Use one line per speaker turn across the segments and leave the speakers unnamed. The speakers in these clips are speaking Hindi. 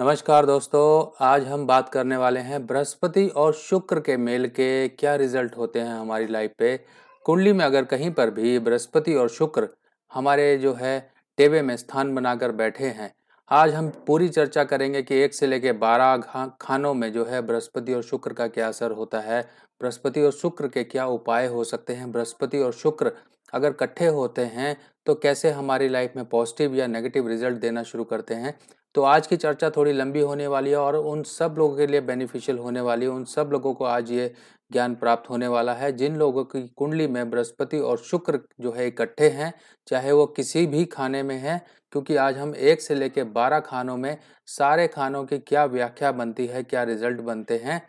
नमस्कार दोस्तों आज हम बात करने वाले हैं बृहस्पति और शुक्र के मेल के क्या रिजल्ट होते हैं हमारी लाइफ पे कुंडली में अगर कहीं पर भी बृहस्पति और शुक्र हमारे जो है टेबे में स्थान बनाकर बैठे हैं आज हम पूरी चर्चा करेंगे कि एक से लेकर बारह खानों में जो है बृहस्पति और शुक्र का क्या असर होता है बृहस्पति और शुक्र के क्या उपाय हो सकते हैं बृहस्पति और शुक्र अगर इकट्ठे होते हैं तो कैसे हमारी लाइफ में पॉजिटिव या नेगेटिव रिजल्ट देना शुरू करते हैं तो आज की चर्चा थोड़ी लंबी होने वाली है और उन सब लोगों के लिए बेनिफिशियल होने वाली है उन सब लोगों को आज ये ज्ञान प्राप्त होने वाला है जिन लोगों की कुंडली में बृहस्पति और शुक्र जो है इकट्ठे हैं चाहे वो किसी भी खाने में हैं क्योंकि आज हम एक से लेकर बारह खानों में सारे खानों की क्या व्याख्या बनती है क्या रिजल्ट बनते हैं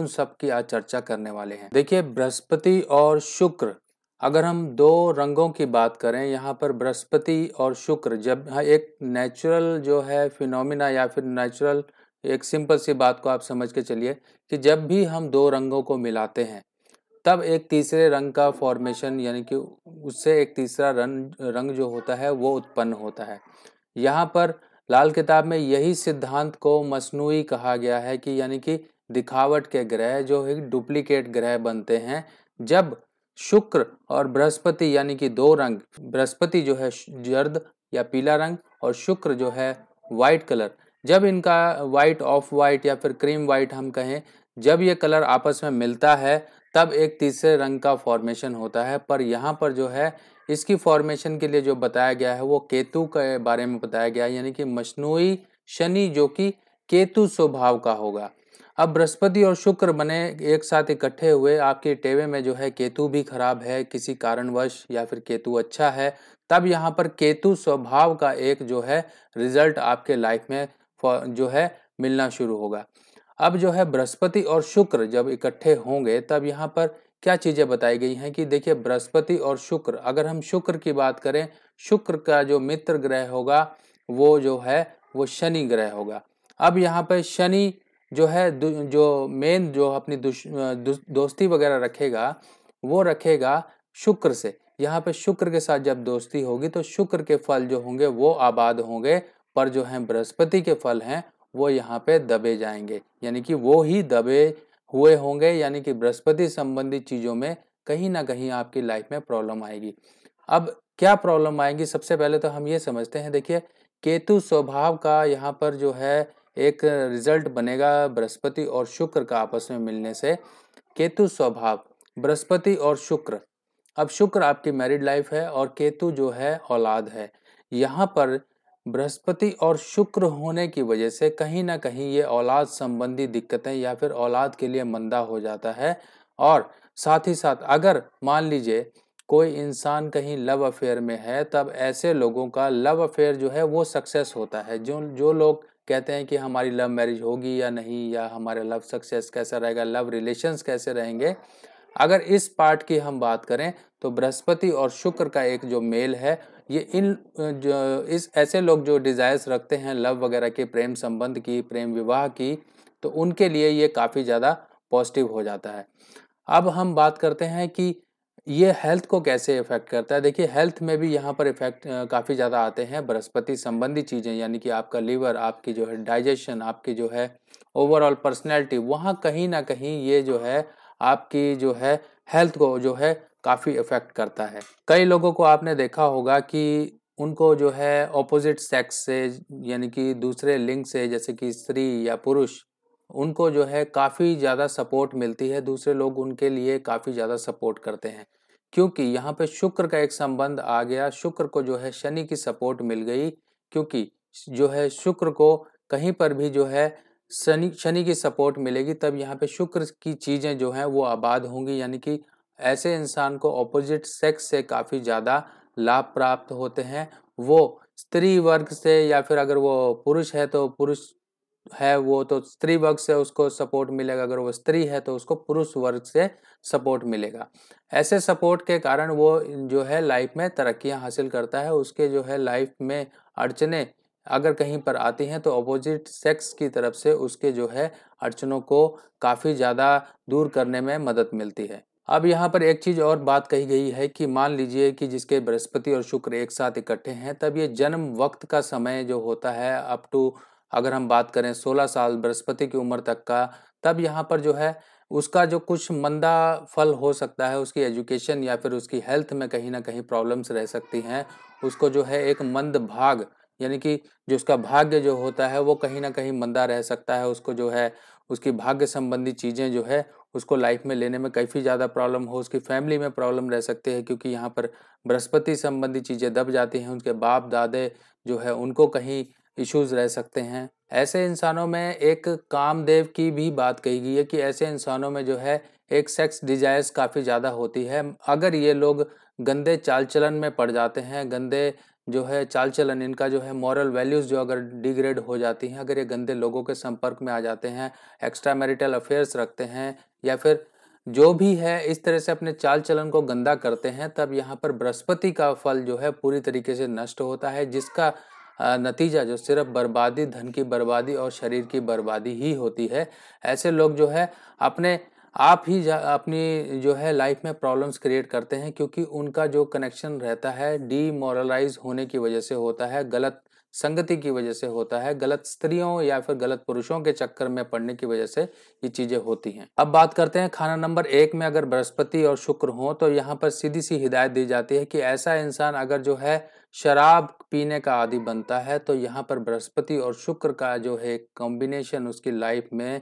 उन सब की आज चर्चा करने वाले हैं देखिए बृहस्पति और शुक्र अगर हम दो रंगों की बात करें यहाँ पर बृहस्पति और शुक्र जब हाँ, एक नेचुरल जो है फिनोमिना या फिर नेचुरल एक सिंपल सी बात को आप समझ के चलिए कि जब भी हम दो रंगों को मिलाते हैं तब एक तीसरे रंग का फॉर्मेशन यानी कि उससे एक तीसरा रंग रंग जो होता है वो उत्पन्न होता है यहाँ पर लाल किताब में यही सिद्धांत को मसनू कहा गया है कि यानी कि दिखावट के ग्रह जो है डुप्लीकेट ग्रह बनते हैं जब शुक्र और बृहस्पति यानी कि दो रंग बृहस्पति जो है जर्द या पीला रंग और शुक्र जो है वाइट कलर जब इनका वाइट ऑफ वाइट या फिर क्रीम वाइट हम कहें जब ये कलर आपस में मिलता है तब एक तीसरे रंग का फॉर्मेशन होता है पर यहाँ पर जो है इसकी फॉर्मेशन के लिए जो बताया गया है वो केतु के बारे में बताया गया है यानी कि मशनू शनि जो कि केतु स्वभाव का होगा अब बृहस्पति और शुक्र बने एक साथ इकट्ठे हुए आपके टेवे में जो है केतु भी खराब है किसी कारणवश या फिर केतु अच्छा है तब यहाँ पर केतु स्वभाव का एक जो है रिजल्ट आपके लाइफ में जो है मिलना शुरू होगा अब जो है बृहस्पति और शुक्र जब इकट्ठे होंगे तब यहाँ पर क्या चीज़ें बताई गई हैं कि देखिए बृहस्पति और शुक्र अगर हम शुक्र की बात करें शुक्र का जो मित्र ग्रह होगा वो जो है वो शनि ग्रह होगा अब यहाँ पर शनि जो है जो मेन जो अपनी दोस्ती वगैरह रखेगा वो रखेगा शुक्र से यहाँ पे शुक्र के साथ जब दोस्ती होगी तो शुक्र के फल जो होंगे वो आबाद होंगे पर जो हैं बृहस्पति के फल हैं वो यहाँ पे दबे जाएंगे यानी कि वो ही दबे हुए होंगे यानी कि बृहस्पति संबंधी चीज़ों में कहीं ना कहीं आपकी लाइफ में प्रॉब्लम आएगी अब क्या प्रॉब्लम आएगी सबसे पहले तो हम ये समझते हैं देखिए केतु स्वभाव का यहाँ पर जो है एक रिजल्ट बनेगा बृहस्पति और शुक्र का आपस में मिलने से केतु स्वभाव बृहस्पति और शुक्र अब शुक्र आपकी मैरिड लाइफ है और केतु जो है औलाद है यहाँ पर बृहस्पति और शुक्र होने की वजह से कहीं ना कहीं ये औलाद संबंधी दिक्कतें या फिर औलाद के लिए मंदा हो जाता है और साथ ही साथ अगर मान लीजिए कोई इंसान कहीं लव अफेयर में है तब ऐसे लोगों का लव अफेयर जो है वो सक्सेस होता है जो जो लोग कहते हैं कि हमारी लव मैरिज होगी या नहीं या हमारे लव सक्सेस कैसा रहेगा लव रिलेशंस कैसे रहेंगे अगर इस पार्ट की हम बात करें तो बृहस्पति और शुक्र का एक जो मेल है ये इन जो इस ऐसे लोग जो डिज़ायर्स रखते हैं लव वगैरह के प्रेम संबंध की प्रेम विवाह की तो उनके लिए ये काफ़ी ज़्यादा पॉजिटिव हो जाता है अब हम बात करते हैं कि ये हेल्थ को कैसे इफेक्ट करता है देखिए हेल्थ में भी यहाँ पर इफेक्ट काफ़ी ज़्यादा आते हैं बृहस्पति संबंधी चीज़ें यानी कि आपका लीवर आपकी जो है डाइजेशन आपकी जो है ओवरऑल पर्सनैलिटी वहाँ कहीं ना कहीं ये जो है आपकी जो है हेल्थ को जो है काफ़ी इफेक्ट करता है कई लोगों को आपने देखा होगा कि उनको जो है ऑपोजिट सेक्स से यानी कि दूसरे लिंग से जैसे कि स्त्री या पुरुष उनको जो है काफ़ी ज़्यादा सपोर्ट मिलती है दूसरे लोग उनके लिए काफ़ी ज़्यादा सपोर्ट करते हैं क्योंकि यहाँ पे शुक्र का एक संबंध आ गया शुक्र को जो है शनि की सपोर्ट मिल गई क्योंकि जो है शुक्र को कहीं पर भी जो है शनि शनि की सपोर्ट मिलेगी तब यहाँ पे शुक्र की चीज़ें जो हैं वो आबाद होंगी यानी कि ऐसे इंसान को ऑपोजिट सेक्स से काफ़ी ज़्यादा लाभ प्राप्त होते हैं वो स्त्री वर्ग से या फिर अगर वो पुरुष है तो पुरुष है वो तो स्त्री वर्ग से उसको सपोर्ट मिलेगा अगर वो स्त्री है तो उसको पुरुष वर्ग से सपोर्ट मिलेगा ऐसे सपोर्ट के कारण वो जो है लाइफ में तरक्कियां हासिल करता है उसके जो है लाइफ में अड़चने अगर कहीं पर आती हैं तो अपोजिट सेक्स की तरफ से उसके जो है अड़चनों को काफ़ी ज़्यादा दूर करने में मदद मिलती है अब यहाँ पर एक चीज़ और बात कही गई है कि मान लीजिए कि जिसके बृहस्पति और शुक्र एक साथ इकट्ठे हैं तब ये जन्म वक्त का समय जो होता है अप टू अगर हम बात करें 16 साल बृहस्पति की उम्र तक का तब यहाँ पर जो है उसका जो कुछ मंदा फल हो सकता है उसकी एजुकेशन या फिर उसकी हेल्थ में कहीं ना कहीं प्रॉब्लम्स रह सकती हैं उसको जो है एक मंद भाग यानी कि जो उसका भाग्य जो होता है वो कहीं ना कहीं मंदा रह सकता है उसको जो है उसकी भाग्य संबंधी चीज़ें जो है उसको लाइफ में लेने में काफ़ी ज़्यादा प्रॉब्लम हो उसकी फैमिली में प्रॉब्लम रह सकती है क्योंकि यहाँ पर बृहस्पति संबंधी चीज़ें दब जाती हैं उनके बाप दादे जो है उनको कहीं इश्यूज रह सकते हैं ऐसे इंसानों में एक कामदेव की भी बात कही गई है कि ऐसे इंसानों में जो है एक सेक्स डिजायर्स काफ़ी ज़्यादा होती है अगर ये लोग गंदे चाल चलन में पड़ जाते हैं गंदे जो है चाल चलन इनका जो है मॉरल वैल्यूज़ जो अगर डिग्रेड हो जाती हैं अगर ये गंदे लोगों के संपर्क में आ जाते हैं एक्स्ट्रा मैरिटल अफेयर्स रखते हैं या फिर जो भी है इस तरह से अपने चाल चलन को गंदा करते हैं तब यहाँ पर बृहस्पति का फल जो है पूरी तरीके से नष्ट होता है जिसका नतीजा जो सिर्फ बर्बादी धन की बर्बादी और शरीर की बर्बादी ही होती है ऐसे लोग जो है अपने आप ही अपनी जो है लाइफ में प्रॉब्लम्स क्रिएट करते हैं क्योंकि उनका जो कनेक्शन रहता है डीमोरलाइज होने की वजह से होता है गलत संगति की वजह से होता है गलत स्त्रियों या फिर गलत पुरुषों के चक्कर में पड़ने की वजह से ये चीजें होती हैं अब बात करते हैं खाना नंबर एक में अगर बृहस्पति और शुक्र हो तो यहाँ पर सीधी सी हिदायत दी जाती है कि ऐसा इंसान अगर जो है शराब पीने का आदि बनता है तो यहाँ पर बृहस्पति और शुक्र का जो है कॉम्बिनेशन उसकी लाइफ में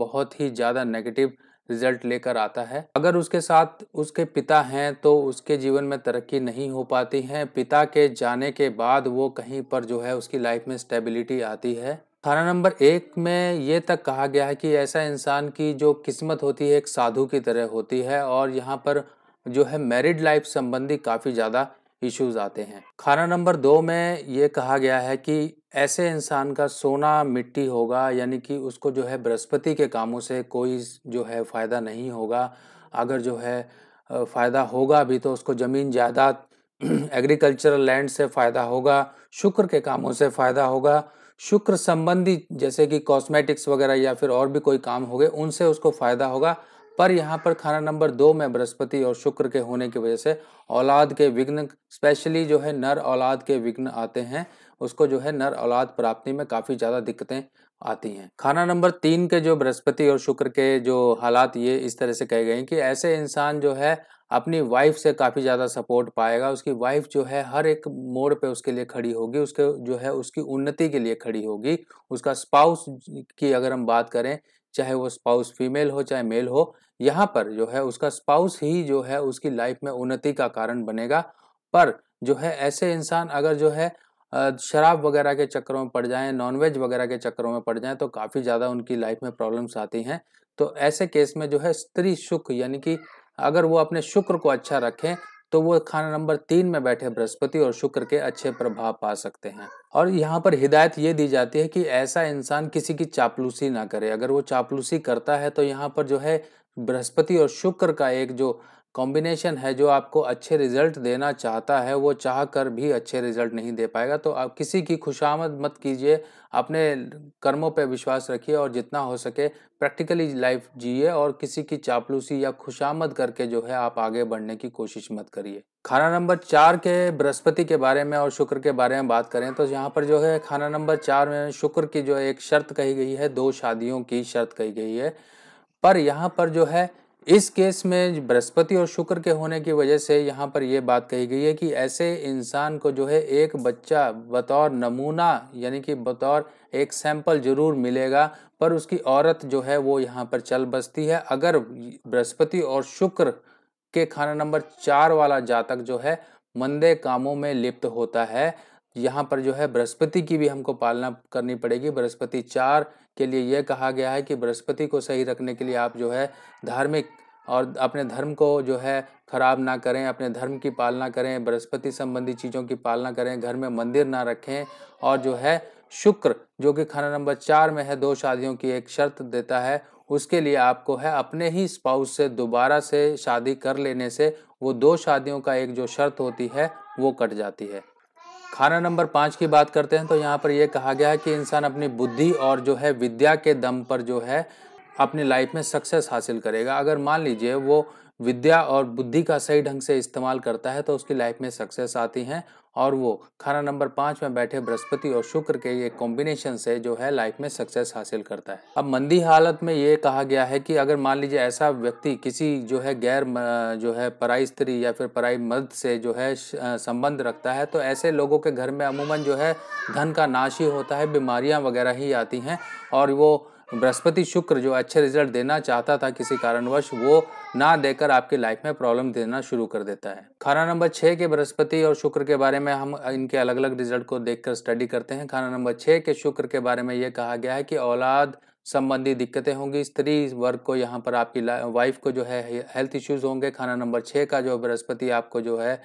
बहुत ही ज़्यादा नेगेटिव रिजल्ट लेकर आता है अगर उसके साथ उसके पिता हैं तो उसके जीवन में तरक्की नहीं हो पाती है पिता के जाने के बाद वो कहीं पर जो है उसकी लाइफ में स्टेबिलिटी आती है थाना नंबर एक में ये तक कहा गया है कि ऐसा इंसान की जो किस्मत होती है एक साधु की तरह होती है और यहाँ पर जो है मैरिड लाइफ संबंधी काफ़ी ज़्यादा इश्यूज आते हैं खाना नंबर दो में ये कहा गया है कि ऐसे इंसान का सोना मिट्टी होगा यानी कि उसको जो है बृहस्पति के कामों से कोई जो है फ़ायदा नहीं होगा अगर जो है फ़ायदा होगा भी तो उसको ज़मीन जायदाद एग्रीकल्चरल लैंड से फ़ायदा होगा शुक्र के कामों से फ़ायदा होगा शुक्र संबंधी जैसे कि कॉस्मेटिक्स वगैरह या फिर और भी कोई काम हो गए उनसे उसको फ़ायदा होगा पर यहाँ पर खाना नंबर दो में बृहस्पति और शुक्र के होने की वजह से औलाद के विघ्न स्पेशली जो है नर औलाद के विघ्न आते हैं उसको जो है नर औलाद प्राप्ति में काफ़ी ज़्यादा दिक्कतें आती हैं खाना नंबर तीन के जो बृहस्पति और शुक्र के जो हालात ये इस तरह से कहे गए कि ऐसे इंसान जो है अपनी वाइफ से काफ़ी ज़्यादा सपोर्ट पाएगा उसकी वाइफ जो है हर एक मोड़ पे उसके लिए खड़ी होगी उसके जो है उसकी उन्नति के लिए खड़ी होगी उसका स्पाउस की अगर हम बात करें चाहे वो स्पाउस फीमेल हो चाहे मेल हो यहाँ पर जो है उसका स्पाउस ही जो है उसकी लाइफ में उन्नति का कारण बनेगा पर जो है ऐसे इंसान अगर जो है शराब वगैरह के चक्करों में पड़ जाएं नॉनवेज वगैरह के चक्करों में पड़ जाएं तो काफ़ी ज़्यादा उनकी लाइफ में प्रॉब्लम्स आती हैं तो ऐसे केस में जो है स्त्री सुख यानी कि अगर वो अपने शुक्र को अच्छा रखें तो वो खाना नंबर तीन में बैठे बृहस्पति और शुक्र के अच्छे प्रभाव पा सकते हैं और यहाँ पर हिदायत ये दी जाती है कि ऐसा इंसान किसी की चापलूसी ना करे अगर वो चापलूसी करता है तो यहाँ पर जो है बृहस्पति और शुक्र का एक जो कॉम्बिनेशन है जो आपको अच्छे रिजल्ट देना चाहता है वो चाह कर भी अच्छे रिजल्ट नहीं दे पाएगा तो आप किसी की खुशामद मत कीजिए अपने कर्मों पे विश्वास रखिए और जितना हो सके प्रैक्टिकली लाइफ जिए और किसी की चापलूसी या खुशामद करके जो है आप आगे बढ़ने की कोशिश मत करिए खाना नंबर चार के बृहस्पति के बारे में और शुक्र के बारे में बात करें तो यहाँ पर जो है खाना नंबर चार में शुक्र की जो एक शर्त कही गई है दो शादियों की शर्त कही गई है पर यहाँ पर जो है इस केस में बृहस्पति और शुक्र के होने की वजह से यहाँ पर यह बात कही गई है कि ऐसे इंसान को जो है एक बच्चा बतौर नमूना यानी कि बतौर एक सैंपल जरूर मिलेगा पर उसकी औरत जो है वो यहाँ पर चल बसती है अगर बृहस्पति और शुक्र के खाना नंबर चार वाला जातक जो है मंदे कामों में लिप्त होता है यहाँ पर जो है बृहस्पति की भी हमको पालना करनी पड़ेगी बृहस्पति चार के लिए यह कहा गया है कि बृहस्पति को सही रखने के लिए आप जो है धार्मिक और अपने धर्म को जो है खराब ना करें अपने धर्म की पालना करें बृहस्पति संबंधी चीज़ों की पालना करें घर में मंदिर ना रखें और जो है शुक्र जो कि खाना नंबर चार में है दो शादियों की एक शर्त देता है उसके लिए आपको है अपने ही स्पाउस से दोबारा से शादी कर लेने से वो दो शादियों का एक जो शर्त होती है वो कट जाती है खाना नंबर पाँच की बात करते हैं तो यहाँ पर यह कहा गया है कि इंसान अपनी बुद्धि और जो है विद्या के दम पर जो है अपनी लाइफ में सक्सेस हासिल करेगा अगर मान लीजिए वो विद्या और बुद्धि का सही ढंग से इस्तेमाल करता है तो उसकी लाइफ में सक्सेस आती हैं और वो खाना नंबर पाँच में बैठे बृहस्पति और शुक्र के ये कॉम्बिनेशन से जो है लाइफ में सक्सेस हासिल करता है अब मंदी हालत में ये कहा गया है कि अगर मान लीजिए ऐसा व्यक्ति किसी जो है गैर जो है पराई स्त्री या फिर पराई मर्द से जो है संबंध रखता है तो ऐसे लोगों के घर में अमूमन जो है धन का नाश ही होता है बीमारियाँ वगैरह ही आती हैं और वो बृहस्पति शुक्र जो अच्छे रिजल्ट देना चाहता था किसी कारणवश वो ना देकर आपके लाइफ में प्रॉब्लम देना शुरू कर देता है खाना नंबर छः के बृहस्पति और शुक्र के बारे में हम इनके अलग अलग रिजल्ट को देखकर स्टडी करते हैं खाना नंबर छः के शुक्र के बारे में ये कहा गया है कि औलाद संबंधी दिक्कतें होंगी स्त्री वर्ग को यहाँ पर आपकी वाइफ को जो है हेल्थ इश्यूज होंगे खाना नंबर छः का जो बृहस्पति आपको जो है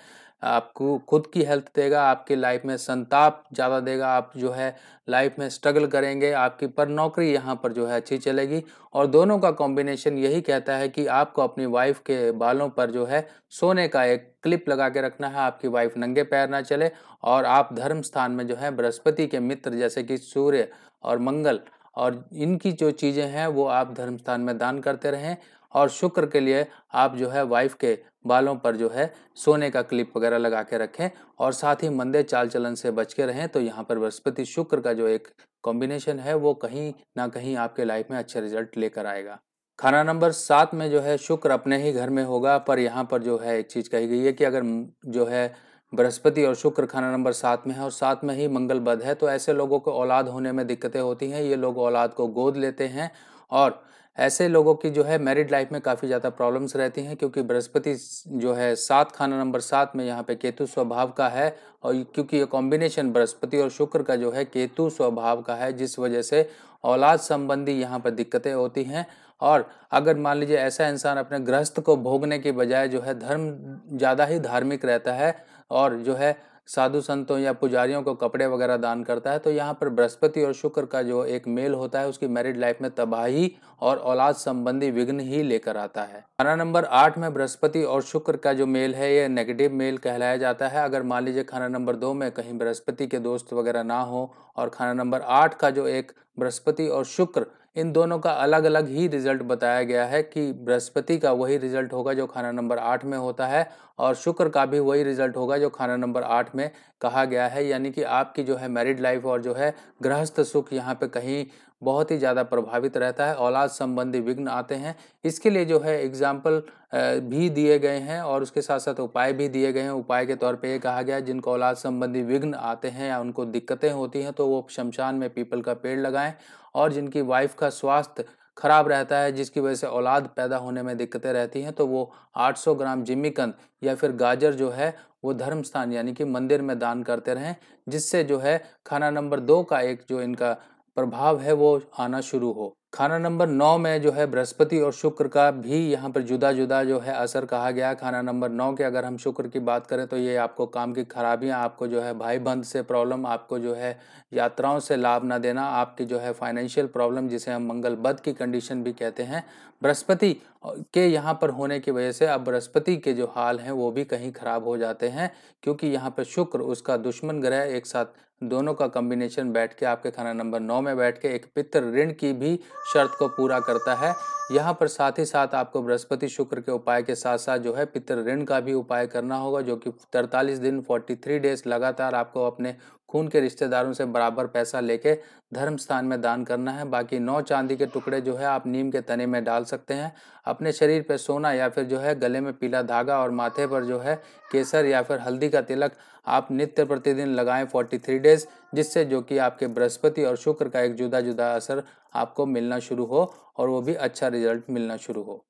आपको खुद की हेल्थ देगा आपके लाइफ में संताप ज़्यादा देगा आप जो है लाइफ में स्ट्रगल करेंगे आपकी पर नौकरी यहाँ पर जो है अच्छी चलेगी और दोनों का कॉम्बिनेशन यही कहता है कि आपको अपनी वाइफ के बालों पर जो है सोने का एक क्लिप लगा के रखना है आपकी वाइफ नंगे पैर ना चले और आप धर्म स्थान में जो है बृहस्पति के मित्र जैसे कि सूर्य और मंगल और इनकी जो चीज़ें हैं वो आप धर्म स्थान में दान करते रहें और शुक्र के लिए आप जो है वाइफ के बालों पर जो है सोने का क्लिप वगैरह लगा के रखें और साथ ही मंदे चाल चलन से बच के रहें तो यहाँ पर बृहस्पति शुक्र का जो एक कॉम्बिनेशन है वो कहीं ना कहीं आपके लाइफ में अच्छे रिजल्ट लेकर आएगा खाना नंबर सात में जो है शुक्र अपने ही घर में होगा पर यहाँ पर जो है एक चीज़ कही गई है कि अगर जो है बृहस्पति और शुक्र खाना नंबर सात में है और साथ में ही मंगल बद है तो ऐसे लोगों को औलाद होने में दिक्कतें होती हैं ये लोग औलाद को गोद लेते हैं और ऐसे लोगों की जो है मैरिड लाइफ में काफ़ी ज़्यादा प्रॉब्लम्स रहती हैं क्योंकि बृहस्पति जो है सात खाना नंबर सात में यहाँ पे केतु स्वभाव का है और क्योंकि ये कॉम्बिनेशन बृहस्पति और शुक्र का जो है केतु स्वभाव का है जिस वजह से औलाद संबंधी यहाँ पर दिक्कतें होती हैं और अगर मान लीजिए ऐसा इंसान अपने गृहस्थ को भोगने के बजाय जो है धर्म ज़्यादा ही धार्मिक रहता है और जो है साधु संतों या पुजारियों को कपड़े वगैरह दान करता है तो यहाँ पर बृहस्पति और शुक्र का जो एक मेल होता है उसकी मैरिड लाइफ में तबाही और औलाद संबंधी विघ्न ही लेकर आता है खाना नंबर आठ में बृहस्पति और शुक्र का जो मेल है यह नेगेटिव मेल कहलाया जाता है अगर मान लीजिए खाना नंबर दो में कहीं बृहस्पति के दोस्त वगैरह ना हो और खाना नंबर आठ का जो एक बृहस्पति और शुक्र इन दोनों का अलग अलग ही रिजल्ट बताया गया है कि बृहस्पति का वही रिजल्ट होगा जो खाना नंबर आठ में होता है और शुक्र का भी वही रिजल्ट होगा जो खाना नंबर आठ में कहा गया है यानी कि आपकी जो है मैरिड लाइफ और जो है गृहस्थ सुख यहाँ पे कहीं बहुत ही ज़्यादा प्रभावित रहता है औलाद संबंधी विघ्न आते हैं इसके लिए जो है एग्जाम्पल भी दिए गए हैं और उसके साथ साथ उपाय भी दिए गए हैं उपाय के तौर पे ये कहा गया है जिनको औलाद संबंधी विघ्न आते हैं या उनको दिक्कतें होती हैं तो वो शमशान में पीपल का पेड़ लगाएं और जिनकी वाइफ का स्वास्थ्य खराब रहता है जिसकी वजह से औलाद पैदा होने में दिक्कतें रहती हैं तो वो 800 ग्राम जिम्मीकंद या फिर गाजर जो है वो धर्म स्थान यानी कि मंदिर में दान करते रहें जिससे जो है खाना नंबर दो का एक जो इनका प्रभाव है वो आना शुरू हो खाना नंबर नौ में जो है बृहस्पति और शुक्र का भी यहाँ पर जुदा जुदा जो है असर कहा गया खाना नंबर नौ के अगर हम शुक्र की बात करें तो ये आपको काम की खराबियाँ आपको जो है भाई बंध से प्रॉब्लम आपको जो है यात्राओं से लाभ ना देना आपकी जो है फाइनेंशियल प्रॉब्लम जिसे हम मंगल बद की कंडीशन भी कहते हैं बृहस्पति के यहाँ पर होने की वजह से अब बृहस्पति के जो हाल हैं वो भी कहीं खराब हो जाते हैं क्योंकि यहाँ पर शुक्र उसका दुश्मन ग्रह एक साथ दोनों का कॉम्बिनेशन बैठ के आपके खाना नंबर नौ में बैठ के एक पितृ ऋण की भी शर्त को पूरा करता है यहाँ पर साथ ही साथ आपको बृहस्पति शुक्र के उपाय के साथ साथ जो है पितृ ऋण का भी उपाय करना होगा जो कि तरतालीस दिन 43 डेज लगातार आपको अपने खून के रिश्तेदारों से बराबर पैसा लेके धर्म स्थान में दान करना है बाकी नौ चांदी के टुकड़े जो है आप नीम के तने में डाल सकते हैं अपने शरीर पर सोना या फिर जो है गले में पीला धागा और माथे पर जो है केसर या फिर हल्दी का तिलक आप नित्य प्रतिदिन लगाएं थ्री डेज जिससे जो कि आपके बृहस्पति और शुक्र का एक जुदा जुदा असर आपको मिलना शुरू हो और वो भी अच्छा रिजल्ट मिलना शुरू हो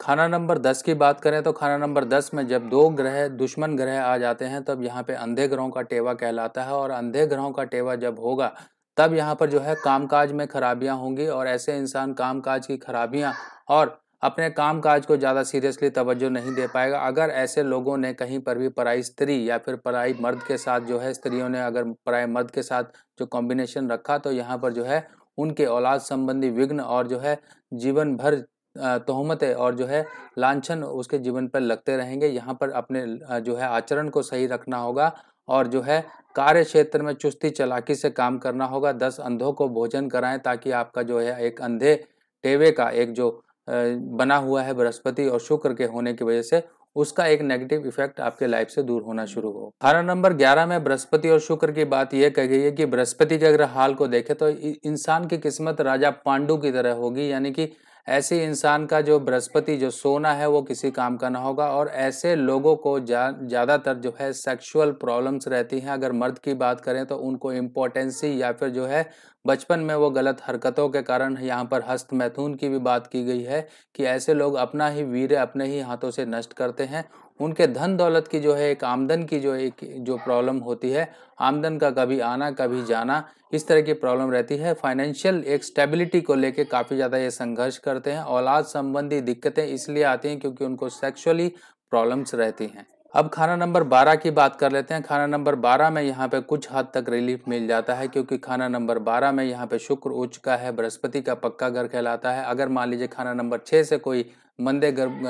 खाना नंबर दस की बात करें तो खाना नंबर दस में जब दो ग्रह दुश्मन ग्रह आ जाते हैं तब यहाँ पे अंधे ग्रहों का टेवा कहलाता है और अंधे ग्रहों का टेवा जब होगा तब यहाँ पर जो है कामकाज में खराबियाँ होंगी और ऐसे इंसान कामकाज की खराबियाँ और अपने काम काज को ज़्यादा सीरियसली तवज्जो नहीं दे पाएगा अगर ऐसे लोगों ने कहीं पर भी पराई स्त्री या फिर पराई मर्द के साथ जो है स्त्रियों ने अगर पराई मर्द के साथ जो कॉम्बिनेशन रखा तो यहाँ पर जो है उनके औलाद संबंधी विघ्न और जो है जीवन भर तोहमतें और जो है लांछन उसके जीवन पर लगते रहेंगे यहाँ पर अपने जो है आचरण को सही रखना होगा और जो है कार्य क्षेत्र में चुस्ती चलाकी से काम करना होगा दस अंधों को भोजन कराएं ताकि आपका जो है एक अंधे टेवे का एक जो बना हुआ है बृहस्पति और शुक्र के होने की वजह से उसका एक नेगेटिव इफेक्ट आपके लाइफ से दूर होना शुरू हो धारा नंबर ग्यारह में बृहस्पति और शुक्र की बात यह कही गई है कि बृहस्पति के अगर हाल को देखें तो इंसान की किस्मत राजा पांडु की तरह होगी यानी कि ऐसे इंसान का जो बृहस्पति जो सोना है वो किसी काम का ना होगा और ऐसे लोगों को ज़्यादातर जो है सेक्सुअल प्रॉब्लम्स रहती हैं अगर मर्द की बात करें तो उनको इम्पोर्टेंसी या फिर जो है बचपन में वो गलत हरकतों के कारण यहाँ पर हस्त मैथुन की भी बात की गई है कि ऐसे लोग अपना ही वीर अपने ही हाथों से नष्ट करते हैं उनके धन दौलत की जो है एक आमदन की जो एक जो प्रॉब्लम होती है आमदन का कभी आना कभी जाना इस तरह की प्रॉब्लम रहती है फाइनेंशियल एक स्टेबिलिटी को लेके काफ़ी ज़्यादा ये संघर्ष करते हैं औलाद संबंधी दिक्कतें इसलिए आती हैं क्योंकि उनको सेक्सुअली प्रॉब्लम्स रहती हैं अब खाना नंबर बारह की बात कर लेते हैं खाना नंबर बारह में यहाँ पे कुछ हद तक रिलीफ मिल जाता है क्योंकि खाना नंबर बारह में यहाँ पे शुक्र उच्च का है बृहस्पति का पक्का घर कहलाता है अगर मान लीजिए खाना नंबर छः से कोई मंदे गर्भ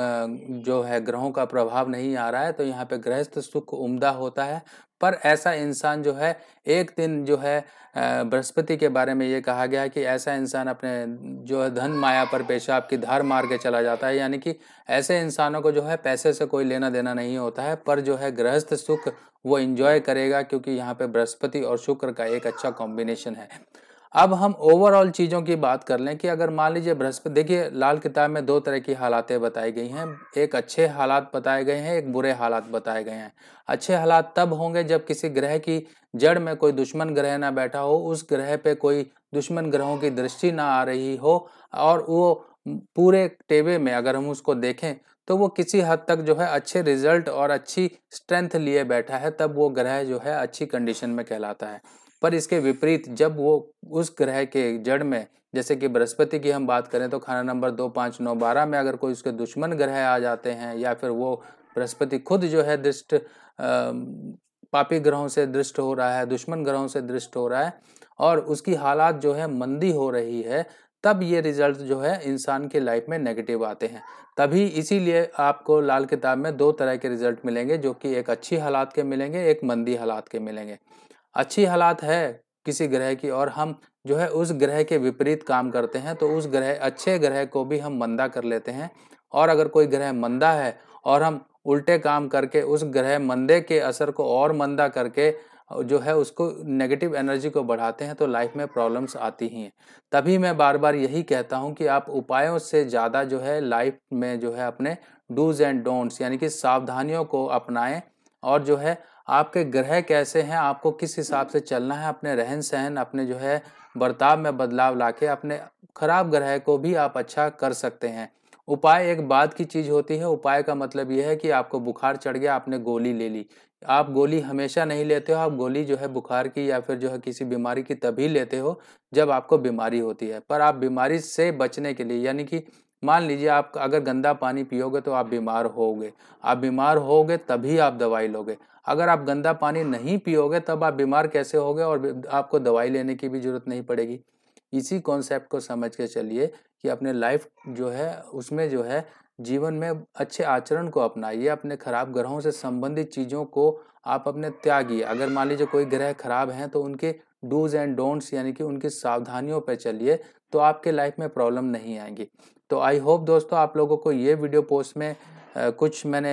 जो है ग्रहों का प्रभाव नहीं आ रहा है तो यहाँ पे गृहस्थ सुख उम्दा होता है पर ऐसा इंसान जो है एक दिन जो है बृहस्पति के बारे में ये कहा गया है कि ऐसा इंसान अपने जो है धन माया पर पेशा आपकी धार मार के चला जाता है यानी कि ऐसे इंसानों को जो है पैसे से कोई लेना देना नहीं होता है पर जो है गृहस्थ सुख वो इंजॉय करेगा क्योंकि यहाँ पे बृहस्पति और शुक्र का एक अच्छा कॉम्बिनेशन है अब हम ओवरऑल चीज़ों की बात कर लें कि अगर मान लीजिए बृहस्पति देखिए लाल किताब में दो तरह की हालातें बताई गई हैं एक अच्छे हालात बताए गए हैं एक बुरे हालात बताए गए हैं अच्छे हालात तब होंगे जब किसी ग्रह की जड़ में कोई दुश्मन ग्रह ना बैठा हो उस ग्रह पे कोई दुश्मन ग्रहों की दृष्टि ना आ रही हो और वो पूरे टेबे में अगर हम उसको देखें तो वो किसी हद तक जो है अच्छे रिजल्ट और अच्छी स्ट्रेंथ लिए बैठा है तब वो ग्रह जो है अच्छी कंडीशन में कहलाता है पर इसके विपरीत जब वो उस ग्रह के जड़ में जैसे कि बृहस्पति की हम बात करें तो खाना नंबर दो पाँच नौ बारह में अगर कोई उसके दुश्मन ग्रह आ जाते हैं या फिर वो बृहस्पति खुद जो है दृष्ट पापी ग्रहों से दृष्ट हो रहा है दुश्मन ग्रहों से दृष्ट हो रहा है और उसकी हालात जो है मंदी हो रही है तब ये रिजल्ट जो है इंसान के लाइफ में नेगेटिव आते हैं तभी इसीलिए आपको लाल किताब में दो तरह के रिजल्ट मिलेंगे जो कि एक अच्छी हालात के मिलेंगे एक मंदी हालात के मिलेंगे अच्छी हालात है किसी ग्रह की और हम जो है उस ग्रह के विपरीत काम करते हैं तो उस ग्रह अच्छे ग्रह को भी हम मंदा कर लेते हैं और अगर कोई ग्रह मंदा है और हम उल्टे काम करके उस ग्रह मंदे के असर को और मंदा करके जो है उसको नेगेटिव एनर्जी को बढ़ाते हैं तो लाइफ में प्रॉब्लम्स आती ही हैं तभी मैं बार बार यही कहता हूं कि आप उपायों से ज़्यादा जो है लाइफ में जो है अपने डूज एंड डोंट्स यानी कि सावधानियों को अपनाएं और जो है आपके ग्रह कैसे हैं आपको किस हिसाब से चलना है अपने रहन सहन अपने जो है बर्ताव में बदलाव लाके अपने खराब ग्रह को भी आप अच्छा कर सकते हैं उपाय एक बात की चीज़ होती है उपाय का मतलब यह है कि आपको बुखार चढ़ गया आपने गोली ले ली आप गोली हमेशा नहीं लेते हो आप गोली जो है बुखार की या फिर जो है किसी बीमारी की तभी लेते हो जब आपको बीमारी होती है पर आप बीमारी से बचने के लिए यानी कि मान लीजिए आप अगर गंदा पानी पियोगे तो आप बीमार होगे आप बीमार होगे तभी आप दवाई लोगे अगर आप गंदा पानी नहीं पियोगे तब आप बीमार कैसे होगे और आपको दवाई लेने की भी ज़रूरत नहीं पड़ेगी इसी कॉन्सेप्ट को समझ के चलिए कि अपने लाइफ जो है उसमें जो है जीवन में अच्छे आचरण को अपनाइए अपने खराब ग्रहों से संबंधित चीज़ों को आप अपने त्यागी अगर मान लीजिए कोई ग्रह खराब हैं तो उनके डूज एंड डोंट्स यानी कि उनकी सावधानियों पर चलिए तो आपके लाइफ में प्रॉब्लम नहीं आएंगी तो आई होप दोस्तों आप लोगों को ये वीडियो पोस्ट में कुछ मैंने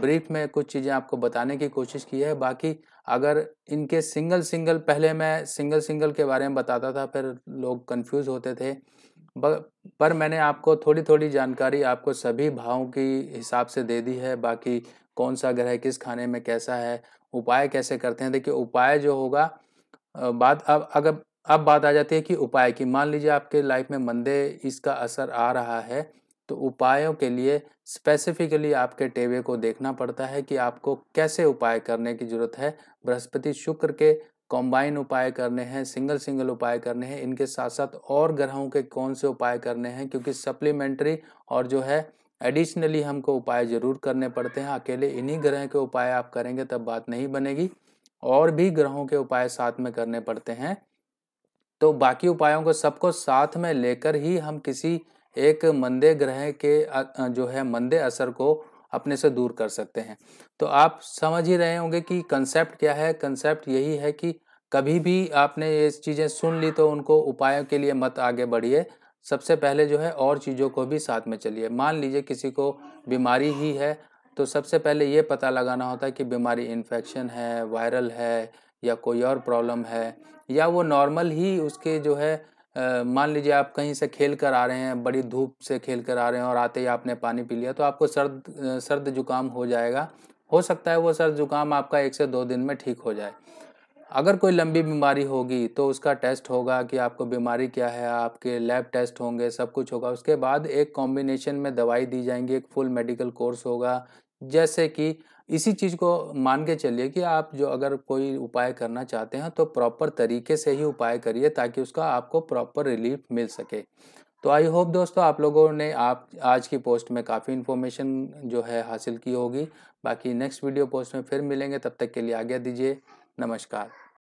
ब्रीफ में कुछ चीज़ें आपको बताने की कोशिश की है बाकी अगर इनके सिंगल सिंगल पहले मैं सिंगल सिंगल के बारे में बताता था फिर लोग कंफ्यूज होते थे पर मैंने आपको थोड़ी थोड़ी जानकारी आपको सभी भावों की हिसाब से दे दी है बाकी कौन सा ग्रह किस खाने में कैसा है उपाय कैसे करते हैं देखिए उपाय जो होगा बात अब अगर अब बात आ जाती है कि उपाय की मान लीजिए आपके लाइफ में मंदे इसका असर आ रहा है तो उपायों के लिए स्पेसिफिकली आपके टेबे को देखना पड़ता है कि आपको कैसे उपाय करने की ज़रूरत है बृहस्पति शुक्र के कॉम्बाइन उपाय करने हैं सिंगल सिंगल उपाय करने हैं इनके साथ साथ और ग्रहों के कौन से उपाय करने हैं क्योंकि सप्लीमेंट्री और जो है एडिशनली हमको उपाय ज़रूर करने पड़ते हैं अकेले इन्हीं ग्रह के उपाय आप करेंगे तब बात नहीं बनेगी और भी ग्रहों के उपाय साथ में करने पड़ते हैं तो बाकी उपायों को सबको साथ में लेकर ही हम किसी एक मंदे ग्रह के जो है मंदे असर को अपने से दूर कर सकते हैं तो आप समझ ही रहे होंगे कि कंसेप्ट क्या है कंसेप्ट यही है कि कभी भी आपने ये चीज़ें सुन ली तो उनको उपायों के लिए मत आगे बढ़िए सबसे पहले जो है और चीज़ों को भी साथ में चलिए मान लीजिए किसी को बीमारी ही है तो सबसे पहले ये पता लगाना होता है कि बीमारी इन्फेक्शन है वायरल है या कोई और प्रॉब्लम है या वो नॉर्मल ही उसके जो है मान लीजिए आप कहीं से खेल कर आ रहे हैं बड़ी धूप से खेल कर आ रहे हैं और आते ही आपने पानी पी लिया तो आपको सर्द सर्द जुकाम हो जाएगा हो सकता है वो सर्द जुकाम आपका एक से दो दिन में ठीक हो जाए अगर कोई लंबी बीमारी होगी तो उसका टेस्ट होगा कि आपको बीमारी क्या है आपके लैब टेस्ट होंगे सब कुछ होगा उसके बाद एक कॉम्बिनेशन में दवाई दी जाएंगी एक फुल मेडिकल कोर्स होगा जैसे कि इसी चीज़ को मान के चलिए कि आप जो अगर कोई उपाय करना चाहते हैं तो प्रॉपर तरीके से ही उपाय करिए ताकि उसका आपको प्रॉपर रिलीफ मिल सके तो आई होप दोस्तों आप लोगों ने आप आज की पोस्ट में काफ़ी इन्फॉर्मेशन जो है हासिल की होगी बाकी नेक्स्ट वीडियो पोस्ट में फिर मिलेंगे तब तक के लिए आज्ञा दीजिए नमस्कार